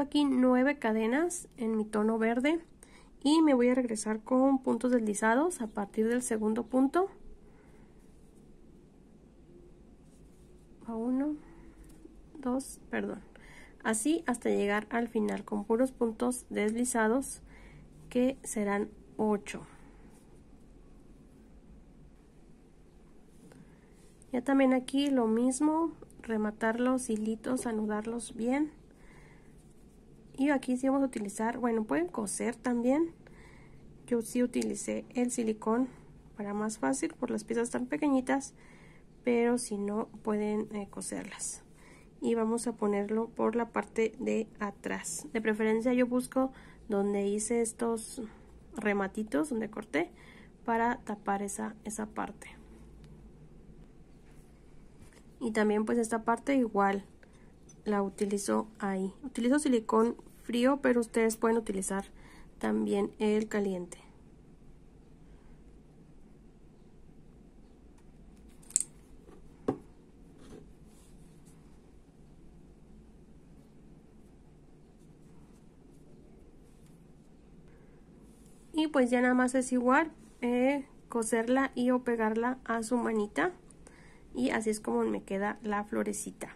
aquí nueve cadenas en mi tono verde y me voy a regresar con puntos deslizados a partir del segundo punto a 1 2 perdón así hasta llegar al final con puros puntos deslizados que serán 8 ya también aquí lo mismo rematar los hilitos anudarlos bien y aquí sí vamos a utilizar bueno pueden coser también yo sí utilicé el silicón para más fácil por las piezas tan pequeñitas pero si no pueden eh, coserlas y vamos a ponerlo por la parte de atrás de preferencia yo busco donde hice estos rematitos donde corté para tapar esa, esa parte y también pues esta parte igual la utilizo ahí utilizo silicón frío, pero ustedes pueden utilizar también el caliente. Y pues ya nada más es igual eh, coserla y o pegarla a su manita y así es como me queda la florecita.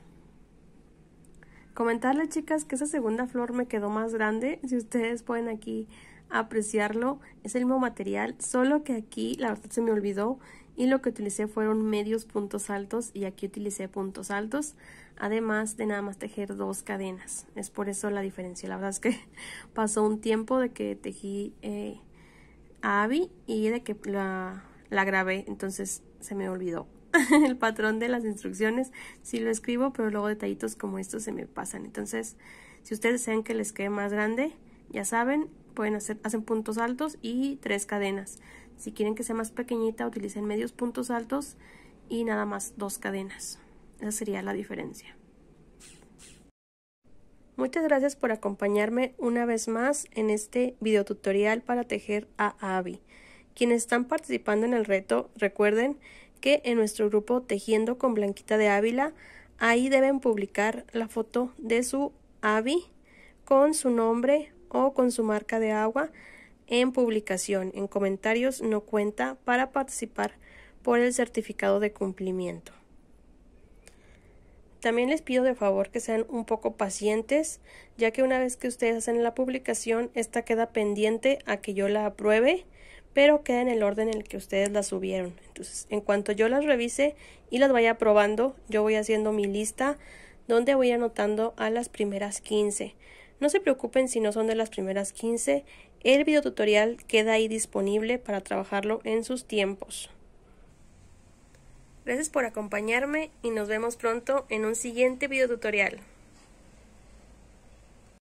Comentarles, chicas, que esa segunda flor me quedó más grande. Si ustedes pueden aquí apreciarlo, es el mismo material, solo que aquí la verdad se me olvidó y lo que utilicé fueron medios puntos altos y aquí utilicé puntos altos, además de nada más tejer dos cadenas. Es por eso la diferencia. La verdad es que pasó un tiempo de que tejí eh, a Abby y de que la, la grabé, entonces se me olvidó. el patrón de las instrucciones, si lo escribo, pero luego detallitos como estos se me pasan. Entonces, si ustedes desean que les quede más grande, ya saben, pueden hacer, hacen puntos altos y tres cadenas. Si quieren que sea más pequeñita, utilicen medios puntos altos y nada más dos cadenas. Esa sería la diferencia. Muchas gracias por acompañarme una vez más en este video tutorial para tejer a Abby. Quienes están participando en el reto, recuerden que en nuestro grupo Tejiendo con Blanquita de Ávila, ahí deben publicar la foto de su AVI con su nombre o con su marca de agua en publicación. En comentarios no cuenta para participar por el certificado de cumplimiento. También les pido de favor que sean un poco pacientes, ya que una vez que ustedes hacen la publicación, esta queda pendiente a que yo la apruebe, pero queda en el orden en el que ustedes la subieron en cuanto yo las revise y las vaya probando, yo voy haciendo mi lista donde voy anotando a las primeras 15. No se preocupen si no son de las primeras 15, el video tutorial queda ahí disponible para trabajarlo en sus tiempos. Gracias por acompañarme y nos vemos pronto en un siguiente video tutorial.